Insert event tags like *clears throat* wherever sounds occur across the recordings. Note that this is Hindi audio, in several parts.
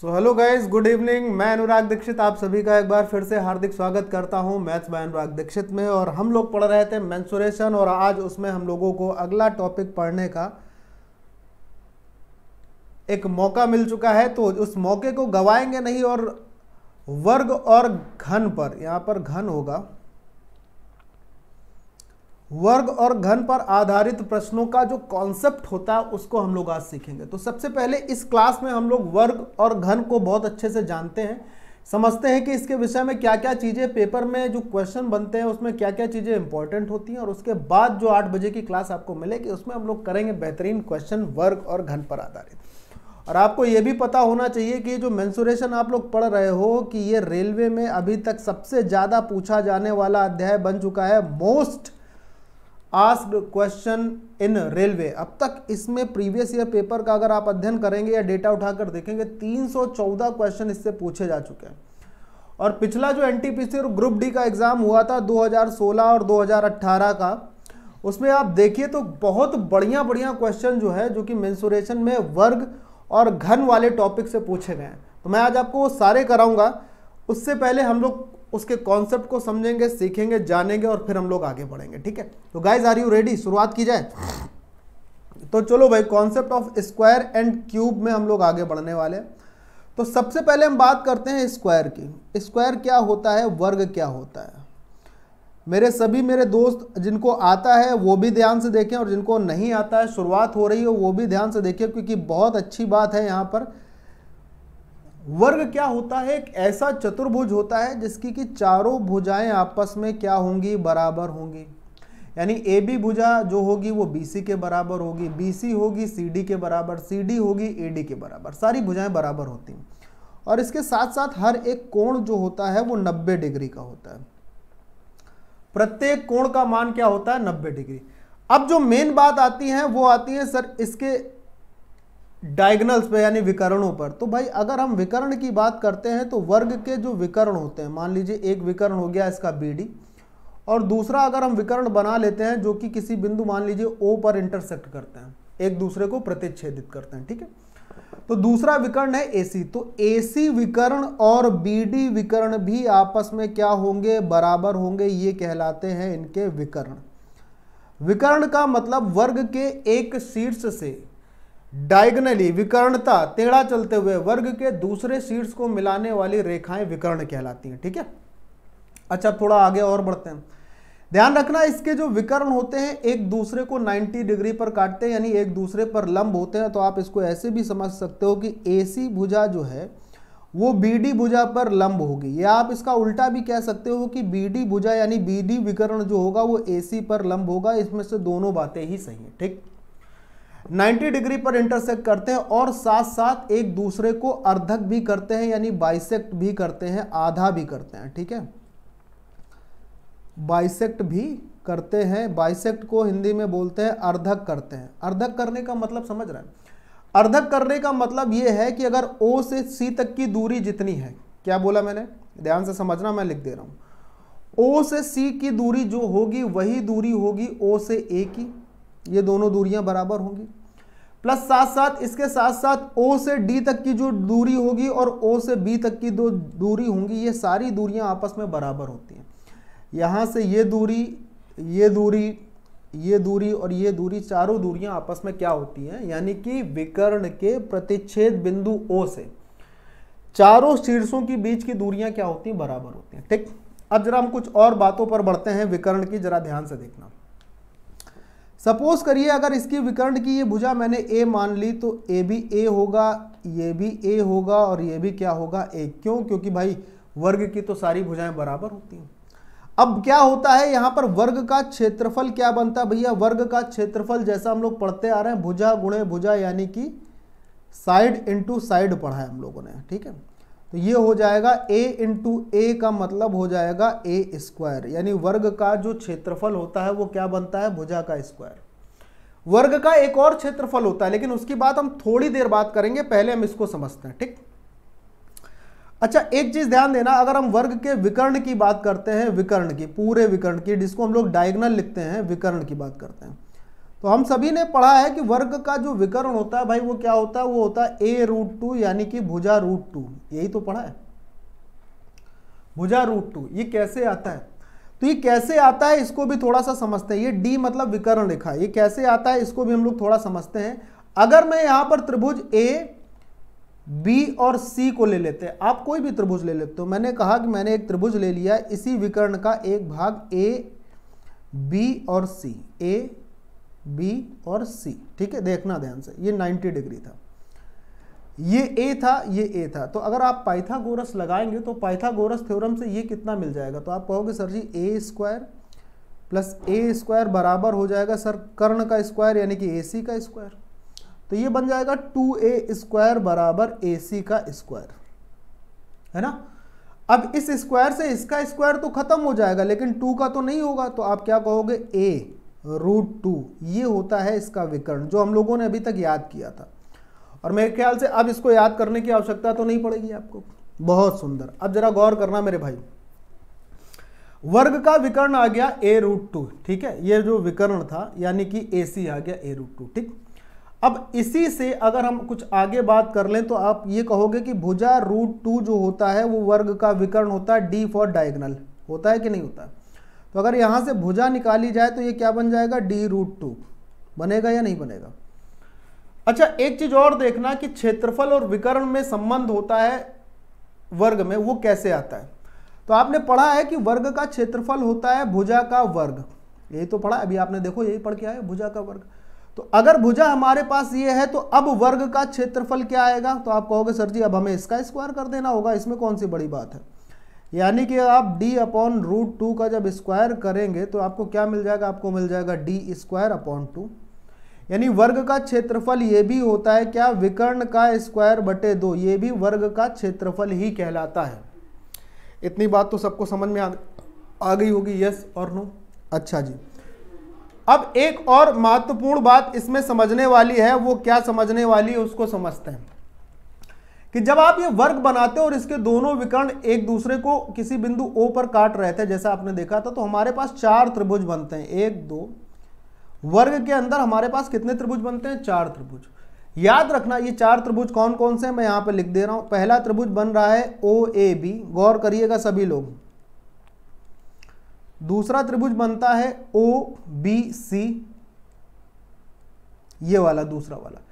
सो हेलो गाइस गुड इवनिंग मैं अनुराग दीक्षित आप सभी का एक बार फिर से हार्दिक स्वागत करता हूं मैथ्स बाय अनुराग दीक्षित में और हम लोग पढ़ रहे थे मैंसुरेशन और आज उसमें हम लोगों को अगला टॉपिक पढ़ने का एक मौका मिल चुका है तो उस मौके को गवाएंगे नहीं और वर्ग और घन पर यहाँ पर घन होगा वर्ग और घन पर आधारित प्रश्नों का जो कॉन्सेप्ट होता है उसको हम लोग आज सीखेंगे तो सबसे पहले इस क्लास में हम लोग वर्ग और घन को बहुत अच्छे से जानते हैं समझते हैं कि इसके विषय में क्या क्या चीज़ें पेपर में जो क्वेश्चन बनते हैं उसमें क्या क्या चीज़ें इंपॉर्टेंट होती हैं और उसके बाद जो आठ बजे की क्लास आपको मिलेगी उसमें हम लोग करेंगे बेहतरीन क्वेश्चन वर्ग और घन पर आधारित और आपको ये भी पता होना चाहिए कि जो मैंसुरेशन आप लोग पढ़ रहे हो कि ये रेलवे में अभी तक सबसे ज़्यादा पूछा जाने वाला अध्याय बन चुका है most asked question in railway अब तक इसमें प्रीवियस ईयर पेपर का अगर आप अध्ययन करेंगे या डेटा उठाकर देखेंगे 314 क्वेश्चन इससे पूछे जा चुके हैं और पिछला जो एनटीपीसी और ग्रुप डी का एग्ज़ाम हुआ था 2016 और 2018 का उसमें आप देखिए तो बहुत बढ़िया बढ़िया क्वेश्चन जो है जो कि मेन्सुरेशन में वर्ग और घन वाले टॉपिक से पूछे गए हैं तो मैं आज आपको वो सारे कराऊंगा उससे पहले हम लोग उसके कॉन्सेप्ट को समझेंगे सीखेंगे जानेंगे और फिर हम लोग आगे बढ़ेंगे ठीक है तो गाइज आर यू रेडी शुरुआत की जाए तो चलो भाई concept of square and cube में हम लोग आगे बढ़ने वाले हैं तो सबसे पहले हम बात करते हैं स्क्वायर की स्क्वायर क्या होता है वर्ग क्या होता है मेरे सभी मेरे दोस्त जिनको आता है वो भी ध्यान से देखें और जिनको नहीं आता है शुरुआत हो रही है वो भी ध्यान से देखें क्योंकि बहुत अच्छी बात है यहाँ पर वर्ग क्या होता है एक ऐसा चतुर्भुज होता है जिसकी कि चारों भुजाएं आपस में क्या होंगी बराबर होंगी यानी ए बी भुजा जो होगी वो बी सी के बराबर होगी बी सी होगी सी डी के बराबर सी डी होगी ए डी के बराबर सारी भुजाएं बराबर होती हैं और इसके साथ साथ हर एक कोण जो होता है वो नब्बे डिग्री का होता है प्रत्येक कोण का मान क्या होता है नब्बे डिग्री अब जो मेन बात आती है वो आती है सर इसके डायगनल्स पे यानी विकरणों पर तो भाई अगर हम विकरण की बात करते हैं तो वर्ग के जो विकरण होते हैं मान लीजिए एक विकरण हो गया इसका बी और दूसरा अगर हम विकरण बना लेते हैं जो कि किसी बिंदु मान लीजिए ओ पर इंटरसेक्ट करते हैं एक दूसरे को प्रतिच्छेदित करते हैं ठीक है तो दूसरा विकर्ण है एसी तो एसी विकर्ण और बीडी विकर्ण भी आपस में क्या होंगे बराबर होंगे ये कहलाते हैं इनके विकर्ण विकर्ण का मतलब वर्ग के एक शीर्ष से डायगनली विकर्णता टेढ़ा चलते हुए वर्ग के दूसरे शीर्ष को मिलाने वाली रेखाएं विकर्ण कहलाती हैं ठीक है अच्छा थोड़ा आगे और बढ़ते हैं ध्यान रखना इसके जो विकर्ण होते हैं एक दूसरे को 90 डिग्री पर काटते हैं यानी एक दूसरे पर लंब होते हैं तो आप इसको ऐसे भी समझ सकते हो कि ए भुजा जो है वो बी भुजा पर लंब होगी या आप इसका उल्टा भी कह सकते हो कि बी भुजा यानी बी विकर्ण जो होगा वो ए पर लंब होगा इसमें से दोनों बातें ही सही हैं ठीक 90 डिग्री पर इंटरसेक्ट करते हैं और साथ साथ एक दूसरे को अर्धक भी करते हैं यानी बाइसेक्ट भी करते हैं आधा भी करते हैं ठीक है बाइसेक्ट भी करते हैं बाइसेक्ट को हिंदी में बोलते हैं अर्धक करते हैं अर्धक करने का मतलब समझ रहे हैं अर्धक करने का मतलब यह है कि अगर ओ से सी तक की दूरी जितनी है क्या बोला मैंने ध्यान से समझना मैं लिख दे रहा हूं ओ से सी की दूरी जो होगी वही दूरी होगी ओ से ए की ये दोनों दूरियां बराबर होंगी प्लस साथ साथ इसके साथ साथ ओ से डी तक की जो दूरी होगी और ओ से बी तक की दो दूरी होंगी ये सारी दूरियां आपस में बराबर होती हैं यहाँ से ये दूरी ये दूरी ये दूरी और ये दूरी चारों दूरियां आपस में क्या होती हैं यानी कि विकर्ण के प्रतिच्छेद बिंदु ओ से चारों शीर्षों के बीच की दूरियां क्या होती हैं बराबर होती हैं ठीक अब जरा हम कुछ और बातों पर बढ़ते हैं विकर्ण की जरा ध्यान से देखना सपोज करिए अगर इसकी विकर्ण की ये भुजा मैंने ए मान ली तो ए भी ए होगा ये भी ए होगा और ये भी क्या होगा ए क्यों क्योंकि भाई वर्ग की तो सारी भुजाएं बराबर होती हैं अब क्या होता है यहाँ पर वर्ग का क्षेत्रफल क्या बनता है भैया वर्ग का क्षेत्रफल जैसा हम लोग पढ़ते आ रहे हैं भुजा गुणे भुजा यानी कि साइड इंटू साइड पढ़ा है हम लोगों ने ठीक है तो ये हो जाएगा a इंटू ए का मतलब हो जाएगा ए स्क्वायर यानी वर्ग का जो क्षेत्रफल होता है वो क्या बनता है भुजा का स्क्वायर वर्ग का एक और क्षेत्रफल होता है लेकिन उसकी बात हम थोड़ी देर बात करेंगे पहले हम इसको समझते हैं ठीक अच्छा एक चीज ध्यान देना अगर हम वर्ग के विकर्ण की बात करते हैं विकर्ण की पूरे विकर्ण की जिसको हम लोग डायग्नल लिखते हैं विकर्ण की बात करते हैं तो हम सभी ने पढ़ा है कि वर्ग का जो विकर्ण होता है भाई वो क्या होता है वो होता है ए रूट टू यानी कि भुजा रूट टू यही तो पढ़ा है भुजा रूट टू ये कैसे आता है तो ये कैसे आता है इसको भी थोड़ा सा समझते हैं ये डी मतलब विकर्ण रेखा ये कैसे आता है इसको भी हम लोग थोड़ा समझते हैं अगर मैं यहां पर त्रिभुज ए बी और सी को ले लेते हैं आप कोई भी त्रिभुज ले लेते हो मैंने कहा कि मैंने एक त्रिभुज ले लिया इसी विकर्ण का एक भाग ए बी और सी ए बी और सी ठीक है देखना ध्यान से ये 90 डिग्री था ये ए था ये ए था तो अगर आप पाइथागोरस लगाएंगे तो पाइथागोरस थ्योरम से ये कितना मिल जाएगा तो आप कहोगे sir ji A square plus A square बराबर हो जाएगा सर कर्ण का स्क्वायर यानी कि ए सी का स्क्वायर तो ये बन जाएगा टू ए स्क्वायर बराबर ए सी का स्क्वायर है ना अब इस स्क्वायर से इसका स्क्वायर तो खत्म हो जाएगा लेकिन टू का तो नहीं होगा तो आप क्या कहोगे ए रूट टू ये होता है इसका विकर्ण जो हम लोगों ने अभी तक याद किया था और मेरे ख्याल से अब इसको याद करने की आवश्यकता तो नहीं पड़ेगी आपको बहुत सुंदर अब जरा गौर करना मेरे भाई वर्ग का विकर्ण आ गया ए रूट टू ठीक है ये जो विकर्ण था यानी कि ए सी आ गया ए रूट टू ठीक अब इसी से अगर हम कुछ आगे बात कर लें तो आप ये कहोगे कि भुजा रूट टू जो होता है वो वर्ग का विकर्ण होता है डी फॉर डायगनल होता है कि नहीं होता है? तो अगर यहाँ से भुजा निकाली जाए तो ये क्या बन जाएगा डी रूट टू बनेगा या नहीं बनेगा अच्छा एक चीज और देखना कि क्षेत्रफल और विकर्ण में संबंध होता है वर्ग में वो कैसे आता है तो आपने पढ़ा है कि वर्ग का क्षेत्रफल होता है भुजा का वर्ग यही तो पढ़ा अभी आपने देखो यही पढ़ के आए भुजा का वर्ग तो अगर भुजा हमारे पास ये है तो अब वर्ग का क्षेत्रफल क्या आएगा तो आप कहोगे सर जी अब हमें इसका स्क्वायर कर देना होगा इसमें कौन सी बड़ी बात है यानी कि आप d अपॉन रूट टू का जब स्क्वायर करेंगे तो आपको क्या मिल जाएगा आपको मिल जाएगा d स्क्वायर अपॉन टू यानी वर्ग का क्षेत्रफल ये भी होता है क्या विकर्ण का स्क्वायर बटे दो ये भी वर्ग का क्षेत्रफल ही कहलाता है इतनी बात तो सबको समझ में आ, आ गई होगी यस और नो अच्छा जी अब एक और महत्वपूर्ण बात इसमें समझने वाली है वो क्या समझने वाली है उसको समझते हैं कि जब आप ये वर्ग बनाते हो और इसके दोनों विकर्ण एक दूसरे को किसी बिंदु ओ पर काट रहे थे जैसा आपने देखा था तो हमारे पास चार त्रिभुज बनते हैं एक दो वर्ग के अंदर हमारे पास कितने त्रिभुज बनते हैं चार त्रिभुज याद रखना ये चार त्रिभुज कौन कौन से हैं मैं यहां पर लिख दे रहा हूं पहला त्रिभुज बन रहा है ओ ए बी गौर करिएगा सभी लोग दूसरा त्रिभुज बनता है ओ बी सी ये वाला दूसरा वाला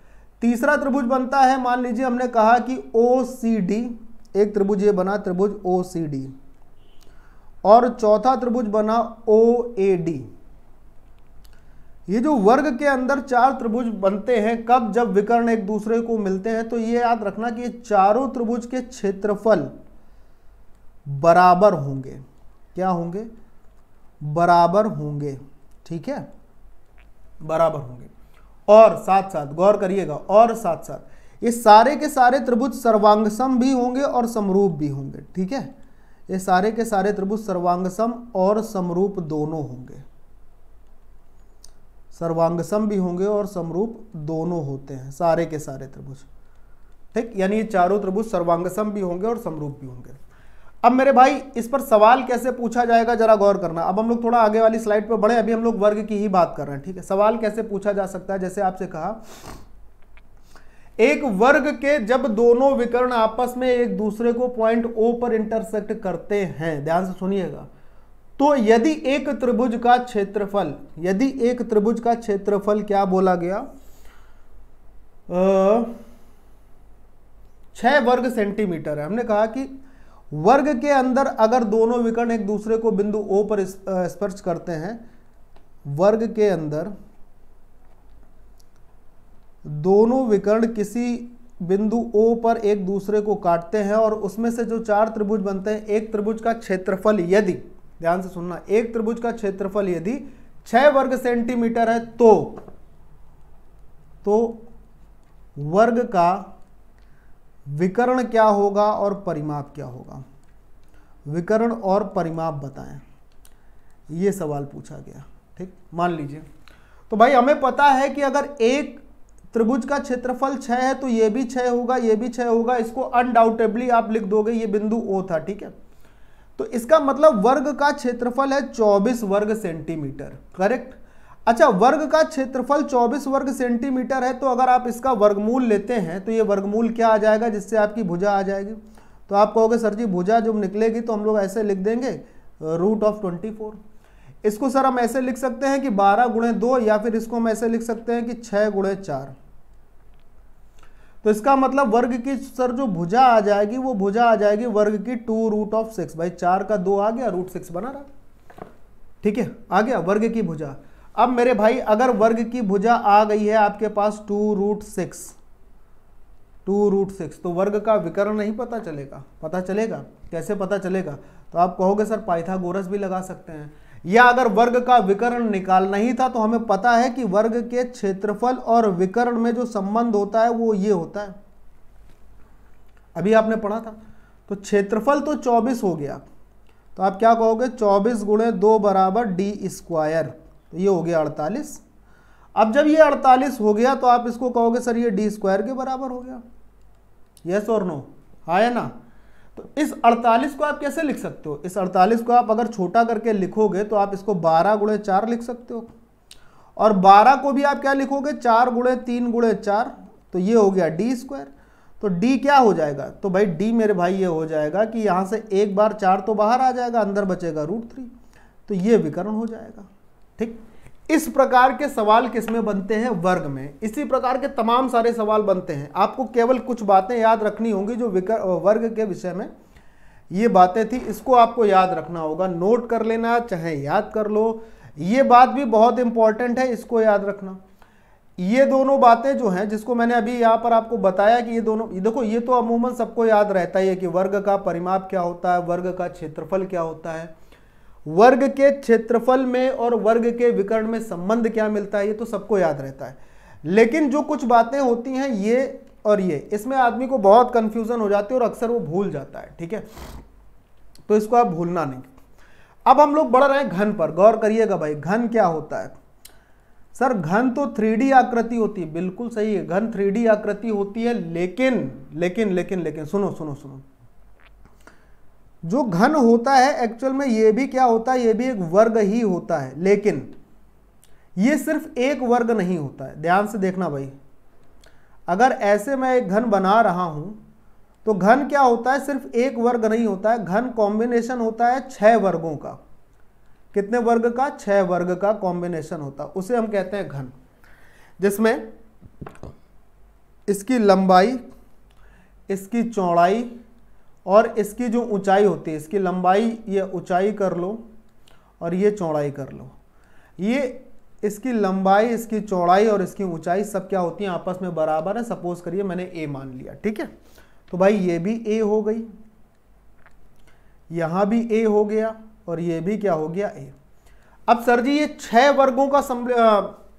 तीसरा त्रिभुज बनता है मान लीजिए हमने कहा कि ओ सी डी एक त्रिभुज ये बना त्रिभुज ओ सी डी और चौथा त्रिभुज बना ओ ए डी ये जो वर्ग के अंदर चार त्रिभुज बनते हैं कब जब विकर्ण एक दूसरे को मिलते हैं तो ये याद रखना कि ये चारों त्रिभुज के क्षेत्रफल बराबर होंगे क्या होंगे बराबर होंगे ठीक है बराबर होंगे और साथ साथ गौर करिएगा और साथ साथ ये सारे के सारे त्रिभुज सर्वांगसम भी होंगे और समरूप भी होंगे ठीक है ये सारे के सारे त्रिभुज सर्वांगसम और समरूप दोनों होंगे सर्वांगसम भी होंगे और समरूप दोनों होते हैं सारे के सारे त्रिभुज ठीक यानी ये चारों त्रिभुज सर्वांगसम भी होंगे और समरूप भी होंगे अब मेरे भाई इस पर सवाल कैसे पूछा जाएगा जरा गौर करना अब हम लोग थोड़ा आगे वाली स्लाइड पर बढ़े अभी हम लोग वर्ग की ही बात कर रहे हैं ठीक है सवाल कैसे पूछा जा सकता है जैसे आपसे कहा एक वर्ग के जब दोनों विकर्ण आपस में एक दूसरे को पॉइंट ओ पर इंटरसेक्ट करते हैं ध्यान से सुनिएगा तो यदि एक त्रिभुज का क्षेत्रफल यदि एक त्रिभुज का क्षेत्रफल क्या बोला गया छह वर्ग सेंटीमीटर है हमने कहा कि वर्ग के अंदर अगर दोनों विकर्ण एक दूसरे को बिंदु ओ पर स्पर्श करते हैं वर्ग के अंदर दोनों विकर्ण किसी बिंदु ओ पर एक दूसरे को काटते हैं और उसमें से जो चार त्रिभुज बनते हैं एक त्रिभुज का क्षेत्रफल यदि ध्यान से सुनना एक त्रिभुज का क्षेत्रफल यदि छह वर्ग सेंटीमीटर है तो तो वर्ग का विकरण क्या होगा और परिमाप क्या होगा विकरण और परिमाप बताएं ये सवाल पूछा गया ठीक मान लीजिए तो भाई हमें पता है कि अगर एक त्रिभुज का क्षेत्रफल छः है तो ये भी छः होगा ये भी छः होगा इसको अनडाउटेबली आप लिख दोगे ये बिंदु ओ था ठीक है तो इसका मतलब वर्ग का क्षेत्रफल है 24 वर्ग सेंटीमीटर करेक्ट अच्छा वर्ग का क्षेत्रफल 24 वर्ग सेंटीमीटर है तो अगर आप इसका वर्गमूल लेते हैं तो ये वर्गमूल क्या आ जाएगा जिससे आपकी भुजा आ जाएगी तो आप कहोगे सर जी भुजा जब निकलेगी तो हम लोग ऐसे लिख देंगे रूट ऑफ ट्वेंटी फोर इसको सर हम ऐसे लिख सकते हैं कि बारह गुणे दो या फिर इसको हम ऐसे लिख सकते हैं कि छः गुणे चार तो इसका मतलब वर्ग की सर जो भुजा आ जाएगी वो भुजा आ जाएगी वर्ग की टू रूट ऑफ सिक्स भाई चार का दो आ गया रूट सिक्स बना रहा ठीक है आ गया वर्ग की भुजा अब मेरे भाई अगर वर्ग की भुजा आ गई है आपके पास two root six two root six तो वर्ग का विकरण नहीं पता चलेगा पता चलेगा कैसे पता चलेगा तो आप कहोगे सर पाइथागोरस भी लगा सकते हैं या अगर वर्ग का विकरण निकालना ही था तो हमें पता है कि वर्ग के क्षेत्रफल और विकरण में जो संबंध होता है वो ये होता है अभी आपने पढ़ा था तो क्षेत्रफल तो 24 हो गया तो आप क्या कहोगे 24 गुणे दो बराबर डी स्क्वायर तो ये हो गया अड़तालीस अब जब ये अड़तालीस हो गया तो आप इसको कहोगे सर ये डी स्क्वायर के बराबर हो गया यस और नो हाँ है ना तो इस 48 को आप कैसे लिख सकते हो इस 48 को आप अगर छोटा करके लिखोगे तो आप इसको 12 गुणे चार लिख सकते हो और 12 को भी आप क्या लिखोगे चार गुणे तीन गुणे चार तो ये हो गया डी स्क्वायर तो डी क्या हो जाएगा तो भाई डी मेरे भाई ये हो जाएगा कि यहाँ से एक बार चार तो बाहर आ जाएगा अंदर बचेगा रूट थ्री तो ये विकरण हो जाएगा ठीक इस प्रकार के सवाल किसमें बनते हैं वर्ग में इसी प्रकार के तमाम सारे सवाल बनते हैं आपको केवल कुछ बातें याद रखनी होंगी जो वर्ग के विषय में ये बातें थी इसको आपको याद रखना होगा नोट कर लेना चाहे याद कर लो ये बात भी बहुत इंपॉर्टेंट है इसको याद रखना ये दोनों बातें जो हैं जिसको मैंने अभी यहाँ पर आपको बताया कि ये दोनों देखो ये तो अमूमन सबको याद रहता ही है कि वर्ग का परिमाप क्या होता है वर्ग का क्षेत्रफल क्या होता है वर्ग के क्षेत्रफल में और वर्ग के विकर्ण में संबंध क्या मिलता है ये तो सबको याद रहता है लेकिन जो कुछ बातें होती हैं ये और ये इसमें आदमी को बहुत कंफ्यूजन हो जाती है और अक्सर वो भूल जाता है ठीक है तो इसको आप भूलना नहीं अब हम लोग बढ़ रहे हैं घन पर गौर करिएगा भाई घन क्या होता है सर घन तो थ्री आकृति होती है बिल्कुल सही है घन थ्री आकृति होती है लेकिन लेकिन लेकिन लेकिन सुनो सुनो सुनो जो घन होता है एक्चुअल में ये भी क्या होता है ये भी एक वर्ग ही होता है लेकिन ये सिर्फ एक वर्ग नहीं होता है ध्यान से देखना भाई अगर ऐसे मैं एक घन बना रहा हूँ तो घन क्या होता है सिर्फ एक वर्ग नहीं होता है घन कॉम्बिनेशन होता है छः वर्गों का कितने वर्ग का छः वर्ग का कॉम्बिनेशन होता है उसे हम कहते हैं घन जिसमें इसकी लंबाई इसकी चौड़ाई और इसकी जो ऊंचाई होती है इसकी लंबाई ये ऊंचाई कर लो और ये चौड़ाई कर लो ये इसकी लंबाई इसकी चौड़ाई और इसकी ऊंचाई सब क्या होती है आपस में बराबर है सपोज करिए मैंने ए मान लिया ठीक है तो भाई ये भी ए हो गई यहां भी ए हो गया और ये भी क्या हो गया ए अब सर जी ये छह वर्गों का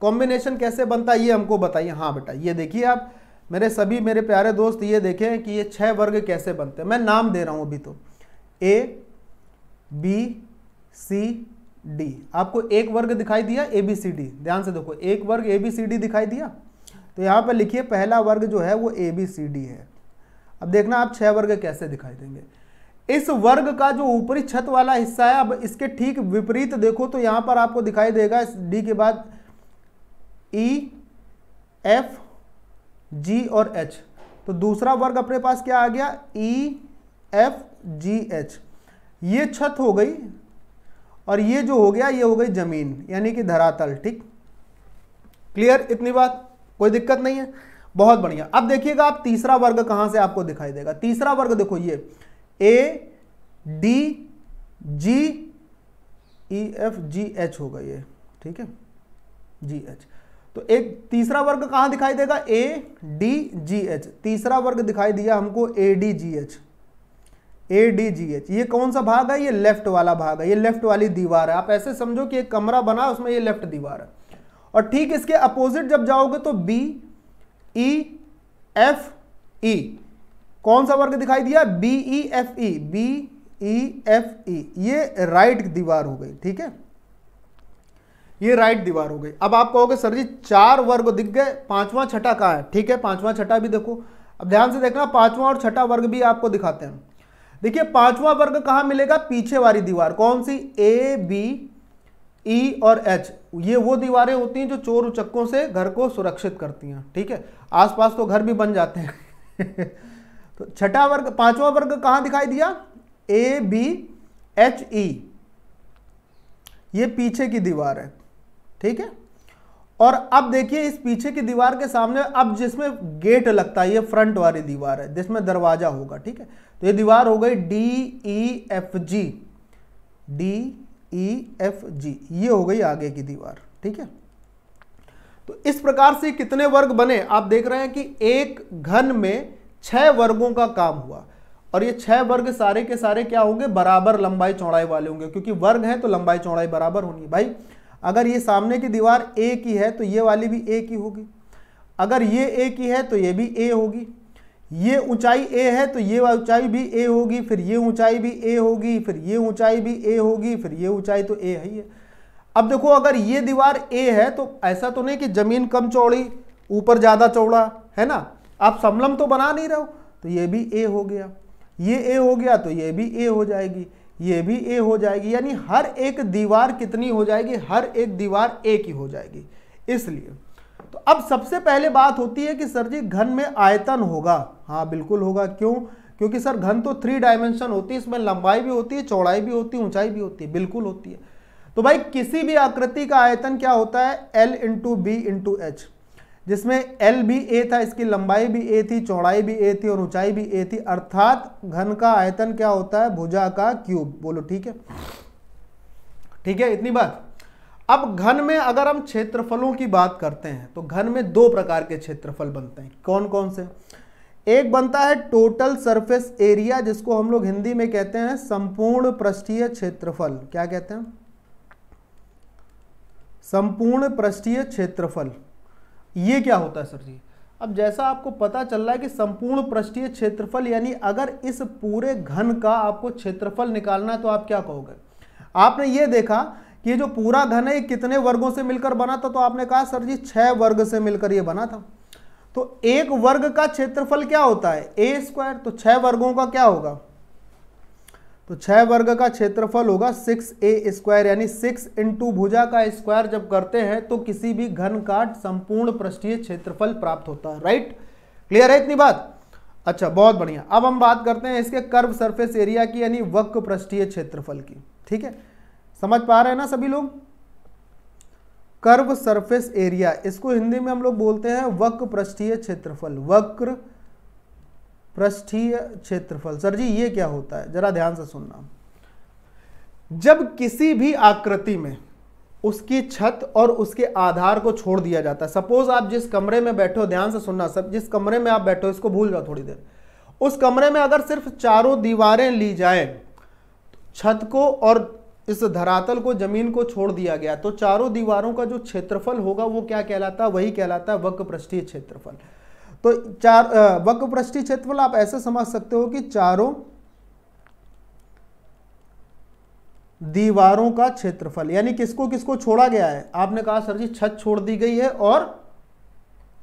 कॉम्बिनेशन कैसे बनता है ये हमको बताइए हाँ बेटा ये देखिए आप मेरे सभी मेरे प्यारे दोस्त ये देखें कि ये छह वर्ग कैसे बनते हैं मैं नाम दे रहा हूँ अभी तो ए बी सी डी आपको एक वर्ग दिखाई दिया ए बी सी डी ध्यान से देखो एक वर्ग ए बी सी डी दिखाई दिया तो यहाँ पर लिखिए पहला वर्ग जो है वो ए बी सी डी है अब देखना आप छह वर्ग कैसे दिखाई देंगे इस वर्ग का जो ऊपरी छत वाला हिस्सा है अब इसके ठीक विपरीत देखो तो यहाँ पर आपको दिखाई देगा डी के बाद ई e, एफ जी और एच तो दूसरा वर्ग अपने पास क्या आ गया ई एफ जी एच ये छत हो गई और ये जो हो गया ये हो गई जमीन यानी कि धरातल ठीक क्लियर इतनी बात कोई दिक्कत नहीं है बहुत बढ़िया अब देखिएगा आप तीसरा वर्ग कहां से आपको दिखाई देगा तीसरा वर्ग देखो ये A D G E F G H गई ये ठीक है जी एच तो एक तीसरा वर्ग कहाँ दिखाई देगा ए डी जी एच तीसरा वर्ग दिखाई दिया हमको A D G H A D G H ये कौन सा भाग है ये लेफ्ट वाला भाग है ये लेफ्ट वाली दीवार है आप ऐसे समझो कि एक कमरा बना उसमें ये लेफ्ट दीवार है और ठीक इसके अपोजिट जब जाओगे तो बी ई एफ ई कौन सा वर्ग दिखाई दिया B E F E B E F E ये राइट दीवार हो गई ठीक है ये राइट दीवार हो गई अब आप कहोगे सर जी चार वर्ग दिख गए पांचवा छठा कहाँ है ठीक है पांचवा छठा भी देखो अब ध्यान से देखना पांचवा और छठा वर्ग भी आपको दिखाते हैं देखिए पांचवा वर्ग कहाँ मिलेगा पीछे वाली दीवार कौन सी ए बी ई और एच ये वो दीवारें होती हैं जो चोर उचक्कों से घर को सुरक्षित करती हैं ठीक है आसपास तो घर भी बन जाते हैं *laughs* तो छठा वर्ग पांचवा वर्ग कहाँ दिखाई दिया ए बी एच ई ये पीछे की दीवार है ठीक है और अब देखिए इस पीछे की दीवार के सामने अब जिसमें गेट लगता है ये फ्रंट वाली दीवार है जिसमें दरवाजा होगा ठीक है तो ये दीवार हो गई D E F G D E F G ये हो गई आगे की दीवार ठीक है तो इस प्रकार से कितने वर्ग बने आप देख रहे हैं कि एक घन में छह वर्गों का काम हुआ और ये छह वर्ग सारे के सारे क्या होंगे बराबर लंबाई चौड़ाई वाले होंगे क्योंकि वर्ग है तो लंबाई चौड़ाई बराबर होनी भाई अगर ये सामने की दीवार ए की है तो ये वाली भी ए की होगी अगर ये ए की है तो ये भी ए होगी ये ऊंचाई ए है तो ये ऊंचाई भी ए होगी फिर ये ऊंचाई भी ए होगी फिर ये ऊंचाई भी ए होगी फिर ये ऊंचाई तो ए है ही है अब देखो अगर ये दीवार ए है तो ऐसा तो नहीं कि ज़मीन कम चौड़ी ऊपर ज़्यादा चौड़ा है ना आप समलम तो बना नहीं रहे हो तो ये भी ए हो गया ये ए हो गया तो ये भी ए हो जाएगी ये भी ए हो जाएगी यानी हर एक दीवार कितनी हो जाएगी हर एक दीवार ए की हो जाएगी इसलिए तो अब सबसे पहले बात होती है कि सर जी घन में आयतन होगा हाँ बिल्कुल होगा क्यों क्योंकि सर घन तो थ्री डायमेंशन होती है इसमें लंबाई भी होती है चौड़ाई भी होती है ऊंचाई भी होती है बिल्कुल होती है तो भाई किसी भी आकृति का आयतन क्या होता है L into B into H जिसमें एल भी ए था इसकी लंबाई भी ए थी चौड़ाई भी ए थी और ऊंचाई भी ए थी अर्थात घन का आयतन क्या होता है भुजा का क्यूब बोलो ठीक है ठीक है इतनी बात अब घन में अगर हम क्षेत्रफलों की बात करते हैं तो घन में दो प्रकार के क्षेत्रफल बनते हैं कौन कौन से एक बनता है टोटल सरफेस एरिया जिसको हम लोग हिंदी में कहते हैं संपूर्ण पृष्ठीय क्षेत्रफल क्या कहते हैं संपूर्ण पृष्ठीय क्षेत्रफल ये क्या होता है सर जी अब जैसा आपको पता चल रहा है कि संपूर्ण पृष्ठीय क्षेत्रफल यानी अगर इस पूरे घन का आपको क्षेत्रफल निकालना है तो आप क्या कहोगे आपने ये देखा कि जो पूरा घन है ये कितने वर्गों से मिलकर बना था तो आपने कहा सर जी छः वर्ग से मिलकर ये बना था तो एक वर्ग का क्षेत्रफल क्या होता है ए स्क्वायर तो छः वर्गों का क्या होगा तो छह वर्ग का क्षेत्रफल होगा सिक्स ए स्क्वायर यानी सिक्स इंटू भुजा का स्क्वायर जब करते हैं तो किसी भी घन का संपूर्ण पृष्ठीय क्षेत्रफल प्राप्त होता है राइट क्लियर है इतनी बात अच्छा बहुत बढ़िया अब हम बात करते हैं इसके कर्व सरफेस एरिया की यानी वक्र पृष्ठीय क्षेत्रफल की ठीक है समझ पा रहे हैं ना सभी लोग कर्व सरफेस एरिया इसको हिंदी में हम लोग बोलते हैं वक्र पृष्ठीय क्षेत्रफल वक्र पृष्ठीय क्षेत्रफल सर जी ये क्या होता है जरा ध्यान से सुनना जब किसी भी आकृति में उसकी छत और उसके आधार को छोड़ दिया जाता है सपोज आप जिस कमरे में बैठे हो ध्यान से सुनना सब जिस कमरे में आप बैठे हो इसको भूल जाओ थोड़ी देर उस कमरे में अगर सिर्फ चारों दीवारें ली जाए छत को और इस धरातल को जमीन को छोड़ दिया गया तो चारों दीवारों का जो क्षेत्रफल होगा वो क्या कहलाता है वही कहलाता है वक्र पृष्ठीय क्षेत्रफल तो चार पृष्ठी क्षेत्रफल आप ऐसे समझ सकते हो कि चारों दीवारों का क्षेत्रफल यानी किसको किसको छोड़ा गया है आपने कहा सर जी छत छोड़ दी गई है और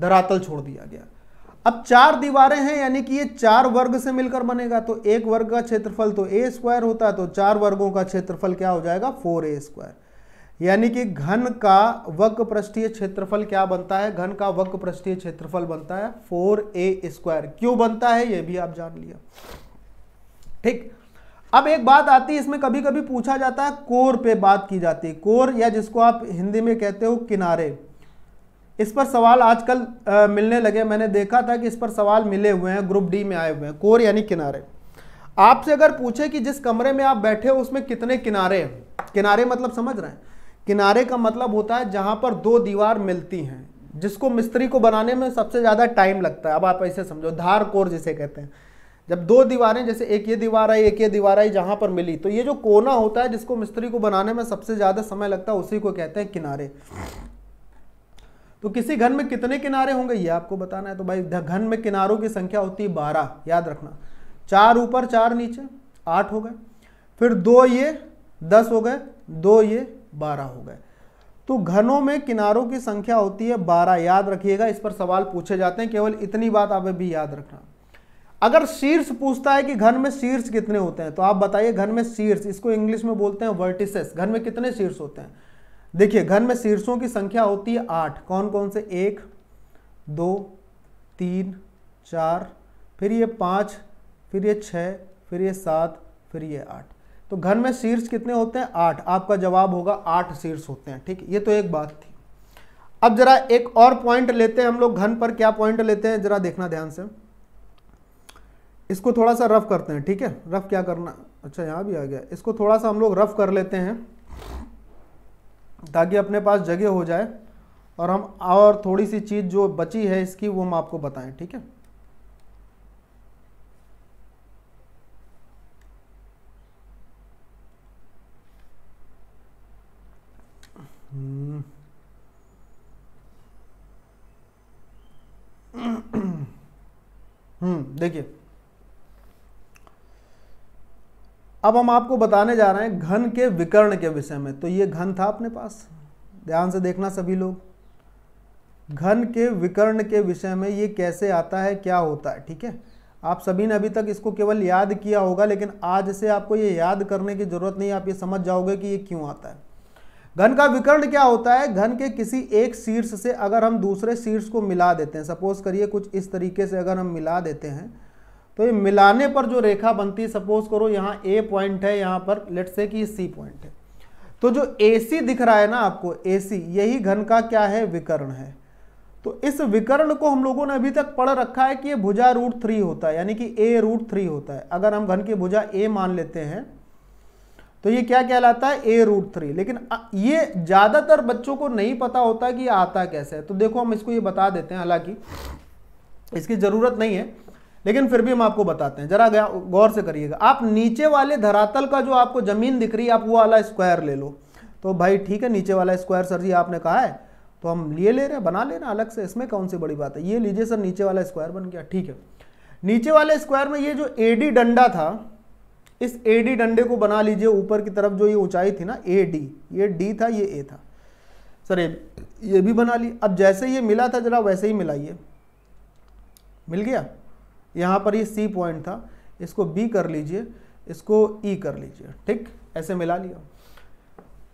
धरातल छोड़ दिया गया अब चार दीवारें हैं यानी कि ये चार वर्ग से मिलकर बनेगा तो एक वर्ग का क्षेत्रफल तो ए स्क्वायर होता है तो चार वर्गों का क्षेत्रफल क्या हो जाएगा फोर ए स्क्वायर यानी कि घन का वक्र पृष्ठीय क्षेत्रफल क्या बनता है घन का वक्र पृष्ठीय क्षेत्रफल बनता है फोर ए स्क्वायर क्यों बनता है यह भी आप जान लिया ठीक अब एक बात आती है इसमें कभी कभी पूछा जाता है कोर पे बात की जाती है कोर या जिसको आप हिंदी में कहते हो किनारे इस पर सवाल आजकल आ, मिलने लगे मैंने देखा था कि इस पर सवाल मिले हुए हैं ग्रुप डी में आए हुए हैं कोर यानी किनारे आपसे अगर पूछे कि जिस कमरे में आप बैठे हो उसमें कितने किनारे हैं किनारे मतलब समझ रहे हैं किनारे का मतलब होता है जहाँ पर दो दीवार मिलती हैं जिसको मिस्त्री को बनाने में सबसे ज़्यादा टाइम लगता है अब आप ऐसे समझो धार कोर जिसे कहते हैं जब दो दीवारें जैसे एक ये दीवार आई एक ये दीवार आई जहाँ पर मिली तो ये जो कोना होता है जिसको मिस्त्री को बनाने में सबसे ज़्यादा समय लगता है उसी को कहते हैं किनारे तो किसी घन में कितने किनारे होंगे ये आपको बताना है तो भाई घन में किनारों की संख्या होती है बारह याद रखना चार ऊपर चार नीचे आठ हो गए फिर दो ये दस हो गए दो ये बारह हो गए तो घनों में किनारों की संख्या होती है बारह याद रखिएगा इस पर सवाल पूछे जाते हैं केवल इतनी बात आप भी याद रखना अगर शीर्ष पूछता है कि घन में शीर्ष कितने होते हैं तो आप बताइए घन में शीर्ष इसको इंग्लिश में बोलते हैं वर्टिसेस घन में कितने शीर्ष होते हैं देखिए घन में शीर्षों की संख्या होती है आठ कौन कौन से एक दो तीन चार फिर ये पाँच फिर ये छः फिर ये सात फिर ये आठ तो घन में शीर्ष कितने होते हैं आठ आपका जवाब होगा आठ शीर्ष होते हैं ठीक ये तो एक बात थी अब जरा एक और पॉइंट लेते हैं हम लोग घन पर क्या पॉइंट लेते हैं जरा देखना ध्यान से इसको थोड़ा सा रफ करते हैं ठीक है रफ क्या करना अच्छा यहाँ भी आ गया इसको थोड़ा सा हम लोग रफ कर लेते हैं ताकि अपने पास जगह हो जाए और हम और थोड़ी सी चीज़ जो बची है इसकी वो हम आपको बताएं ठीक है हम्म *clears throat* देखिए अब हम आपको बताने जा रहे हैं घन के विकर्ण के विषय में तो ये घन था अपने पास ध्यान से देखना सभी लोग घन के विकर्ण के विषय में ये कैसे आता है क्या होता है ठीक है आप सभी ने अभी तक इसको केवल याद किया होगा लेकिन आज से आपको ये याद करने की ज़रूरत नहीं आप ये समझ जाओगे कि ये क्यों आता है घन का विकर्ण क्या होता है घन के किसी एक शीर्ष से अगर हम दूसरे शीर्ष को मिला देते हैं सपोज करिए कुछ इस तरीके से अगर हम मिला देते हैं तो ये मिलाने पर जो रेखा बनती है सपोज करो यहाँ ए पॉइंट है यहाँ पर लेट से कि सी पॉइंट है तो जो ए सी दिख रहा है ना आपको ए सी यही घन का क्या है विकर्ण है तो इस विकर्ण को हम लोगों ने अभी तक पढ़ रखा है कि ये भुजा रूट थ्री होता है यानी कि ए रूट थ्री होता है अगर हम घन की भुजा ए मान लेते हैं तो ये क्या कहलाता है ए रूट थ्री लेकिन ये ज़्यादातर बच्चों को नहीं पता होता कि आता कैसे है तो देखो हम इसको ये बता देते हैं हालांकि इसकी ज़रूरत नहीं है लेकिन फिर भी हम आपको बताते हैं जरा गौर से करिएगा आप नीचे वाले धरातल का जो आपको ज़मीन दिख रही है आप वो वाला स्क्वायर ले लो तो भाई ठीक है नीचे वाला स्क्वायर सर जी आपने कहा है तो हम लिए ले रहे हैं बना ले रहे अलग से इसमें कौन सी बड़ी बात है ये लीजिए सर नीचे वाला स्क्वायर बन गया ठीक है नीचे वाले स्क्वायर में ये जो एडी डंडा था इस ए डी डंडे को बना लीजिए ऊपर की तरफ जो ये ऊंचाई थी ना ए डी ये डी था ये ए था सर ये ये भी बना ली अब जैसे ये मिला था जरा वैसे ही मिलाइए मिल गया यहाँ पर ये सी पॉइंट था इसको बी कर लीजिए इसको ई e कर लीजिए ठीक ऐसे मिला लिया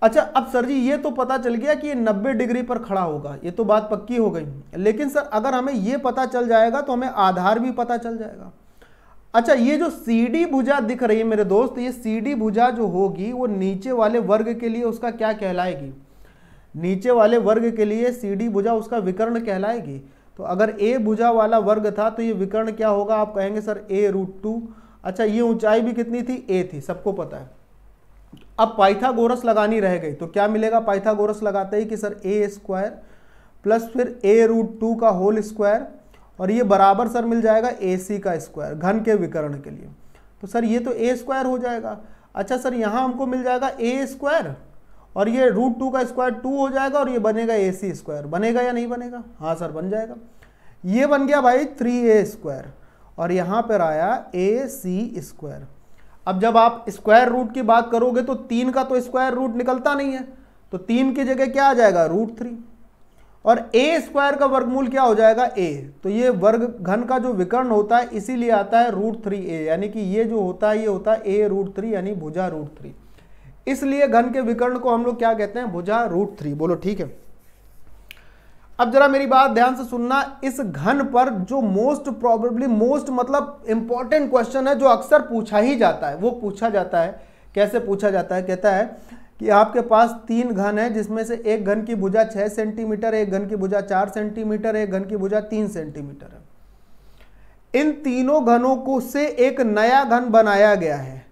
अच्छा अब सर जी ये तो पता चल गया कि ये 90 डिग्री पर खड़ा होगा ये तो बात पक्की हो गई लेकिन सर अगर हमें ये पता चल जाएगा तो हमें आधार भी पता चल जाएगा अच्छा ये जो सीडी भुजा दिख रही है मेरे दोस्त ये सीडी भुजा जो होगी वो नीचे वाले वर्ग के लिए उसका क्या कहलाएगी नीचे वाले वर्ग के लिए सीडी भुजा उसका विकर्ण कहलाएगी तो अगर ए भुजा वाला वर्ग था तो ये विकर्ण क्या होगा आप कहेंगे सर ए रूट टू अच्छा ये ऊंचाई भी कितनी थी ए थी सबको पता है अब पाइथागोरस लगानी रह गई तो क्या मिलेगा पाइथागोरस लगाते ही कि सर ए स्क्वायर प्लस फिर ए रूट टू का होल स्क्वायर और ये बराबर सर मिल जाएगा ए सी का स्क्वायर घन के विकरण के लिए तो सर ये तो ए स्क्वायर हो जाएगा अच्छा सर यहाँ हमको मिल जाएगा ए स्क्वायर और ये रूट टू का स्क्वायर टू हो जाएगा और ये बनेगा ए सी स्क्वायर बनेगा या नहीं बनेगा हाँ सर बन जाएगा ये बन गया भाई थ्री ए स्क्वायर और यहाँ पर आया ए सी स्क्वायर अब जब आप स्क्वायर रूट की बात करोगे तो तीन का तो स्क्वायर रूट निकलता नहीं है तो तीन की जगह क्या आ जाएगा रूट थ्री और ए स्क्वायर का वर्गमूल क्या हो जाएगा ए तो ये वर्ग घन का जो विकर्ण होता है इसीलिए आता है रूट थ्री ए यानी कि ये जो होता है ये होता है ए रूट थ्री यानी भुजा रूट थ्री इसलिए घन के विकर्ण को हम लोग क्या कहते हैं भुजा रूट थ्री बोलो ठीक है अब जरा मेरी बात ध्यान से सुनना इस घन पर जो मोस्ट प्रॉबेबली मोस्ट मतलब इंपॉर्टेंट क्वेश्चन है जो अक्सर पूछा ही जाता है वो पूछा जाता है कैसे पूछा जाता है कहता है कि आपके पास तीन घन है जिसमें से एक घन की भुजा छः सेंटीमीटर एक घन की भुजा चार सेंटीमीटर एक घन की भुजा तीन सेंटीमीटर है इन तीनों घनों को से एक नया घन बनाया गया है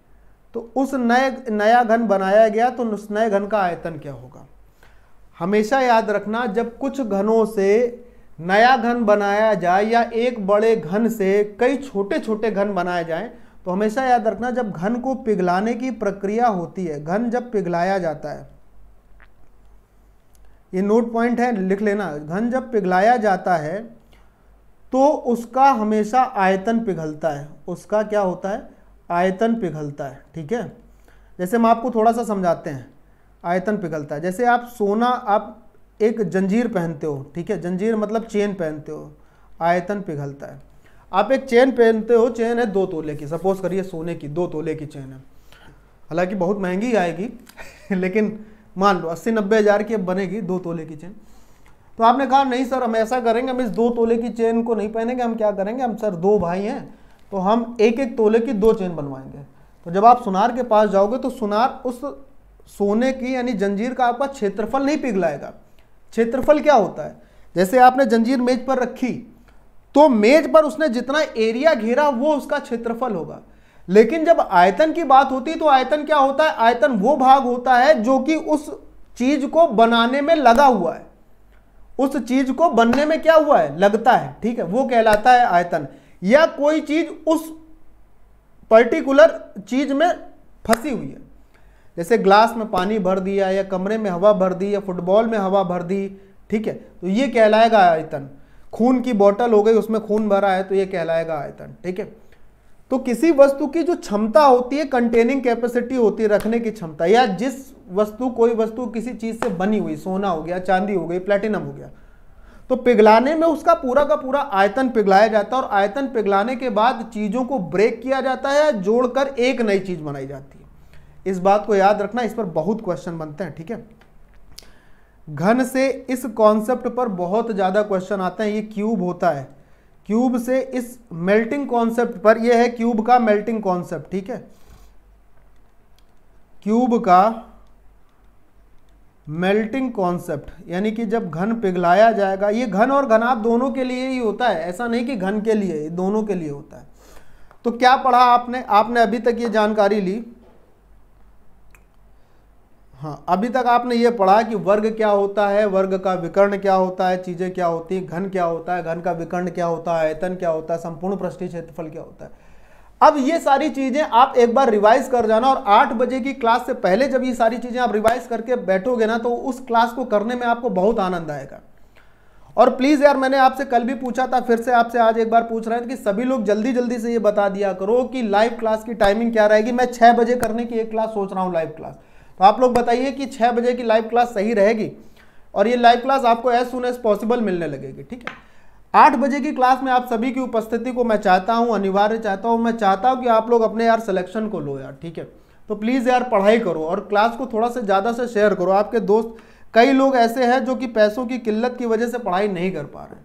तो उस नए नया घन बनाया गया तो उस नए घन का आयतन क्या होगा हमेशा याद रखना जब कुछ घनों से नया घन बनाया जाए या एक बड़े घन से कई छोटे छोटे घन बनाए जाएं तो हमेशा याद रखना जब घन को पिघलाने की प्रक्रिया होती है घन जब पिघलाया जाता है ये नोट पॉइंट है लिख लेना घन जब पिघलाया जाता है तो उसका हमेशा आयतन पिघलता है उसका क्या होता है आयतन पिघलता है ठीक है जैसे हम आपको थोड़ा सा समझाते हैं आयतन पिघलता है जैसे आप सोना आप एक जंजीर पहनते हो ठीक है जंजीर मतलब चेन पहनते हो आयतन पिघलता है आप एक चेन पहनते हो चेन है दो तोले की सपोज करिए सोने की दो तोले की चेन है हालांकि बहुत महंगी आएगी *laughs* लेकिन मान लो अस्सी नब्बे हज़ार की अब बनेगी दो तोले की चेन तो आपने कहा नहीं सर हम ऐसा करेंगे हम इस दो तोले की चेन को नहीं पहनेंगे हम क्या करेंगे हम सर दो भाई हैं तो हम एक एक तोले की दो चेन बनवाएंगे तो जब आप सुनार के पास जाओगे तो सुनार उस सोने की यानी जंजीर का आपका क्षेत्रफल नहीं पिघलाएगा क्षेत्रफल क्या होता है जैसे आपने जंजीर मेज पर रखी तो मेज पर उसने जितना एरिया घेरा वो उसका क्षेत्रफल होगा लेकिन जब आयतन की बात होती तो आयतन क्या होता है आयतन वो भाग होता है जो कि उस चीज को बनाने में लगा हुआ है उस चीज को बनने में क्या हुआ है लगता है ठीक है वो कहलाता है आयतन या कोई चीज उस पर्टिकुलर चीज में फंसी हुई है जैसे ग्लास में पानी भर दिया या कमरे में हवा भर दी या फुटबॉल में हवा भर दी ठीक है तो ये कहलाएगा आयतन खून की बोतल हो गई उसमें खून भरा है तो ये कहलाएगा आयतन ठीक है तो किसी वस्तु की जो क्षमता होती है कंटेनिंग कैपेसिटी होती है रखने की क्षमता या जिस वस्तु कोई वस्तु किसी चीज से बनी हुई सोना हो गया चांदी हो गई प्लेटिनम हो गया तो पिघलाने में उसका पूरा का पूरा आयतन पिघलाया जाता है और आयतन पिघलाने के बाद चीजों को ब्रेक किया जाता है जोड़कर एक नई चीज बनाई जाती है इस बात को याद रखना इस पर बहुत क्वेश्चन बनते हैं ठीक है घन से इस कॉन्सेप्ट पर बहुत ज़्यादा क्वेश्चन आते हैं ये क्यूब होता है क्यूब से इस मेल्टिंग कॉन्सेप्ट पर यह है क्यूब का मेल्टिंग कॉन्सेप्ट ठीक है क्यूब का मेल्टिंग कॉन्सेप्ट यानी कि जब घन पिघलाया जाएगा ये घन और घनाभ दोनों के लिए ही होता है ऐसा नहीं कि घन के लिए दोनों के लिए होता है तो क्या पढ़ा आपने आपने अभी तक ये जानकारी ली हाँ अभी तक आपने ये पढ़ा कि वर्ग क्या होता है वर्ग का विकर्ण क्या होता है चीज़ें क्या होती हैं घन क्या होता है घन का विकर्ण क्या होता है आयतन क्या होता है संपूर्ण पृष्ठ क्षेत्रफल क्या होता है अब ये सारी चीज़ें आप एक बार रिवाइज कर जाना और आठ बजे की क्लास से पहले जब ये सारी चीज़ें आप रिवाइज करके बैठोगे ना तो उस क्लास को करने में आपको बहुत आनंद आएगा और प्लीज़ यार मैंने आपसे कल भी पूछा था फिर से आपसे आज एक बार पूछ रहे हैं कि सभी लोग जल्दी जल्दी से ये बता दिया करो कि लाइव क्लास की टाइमिंग क्या रहेगी मैं छः बजे करने की एक क्लास सोच रहा हूँ लाइव क्लास तो आप लोग बताइए कि छः बजे की लाइव क्लास सही रहेगी और ये लाइव क्लास आपको एज सुन एज पॉसिबल मिलने लगेगी ठीक है आठ बजे की क्लास में आप सभी की उपस्थिति को मैं चाहता हूँ अनिवार्य चाहता हूँ मैं चाहता हूँ कि आप लोग अपने यार सिलेक्शन को लो यार ठीक है तो प्लीज़ यार पढ़ाई करो और क्लास को थोड़ा से ज़्यादा से शेयर करो आपके दोस्त कई लोग ऐसे हैं जो कि पैसों की किल्लत की वजह से पढ़ाई नहीं कर पा रहे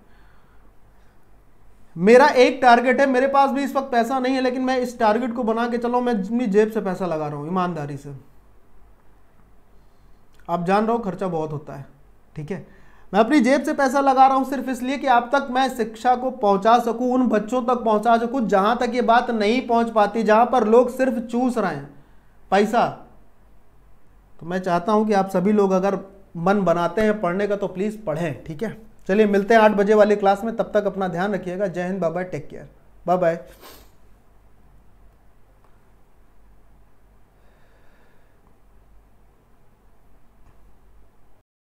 मेरा एक टारगेट है मेरे पास भी इस वक्त पैसा नहीं है लेकिन मैं इस टारगेट को बना के चलो मैं अपनी जेब से पैसा लगा रहा हूँ ईमानदारी से आप जान रहे हो खर्चा बहुत होता है ठीक है मैं अपनी जेब से पैसा लगा रहा हूँ सिर्फ इसलिए कि आप तक मैं शिक्षा को पहुँचा सकूँ उन बच्चों तक पहुँचा सकूँ जहाँ तक ये बात नहीं पहुँच पाती जहाँ पर लोग सिर्फ चूस रहे हैं पैसा तो मैं चाहता हूँ कि आप सभी लोग अगर मन बनाते हैं पढ़ने का तो प्लीज़ पढ़ें ठीक है चलिए मिलते हैं आठ बजे वाली क्लास में तब तक अपना ध्यान रखिएगा Jai Hind bye take care bye bye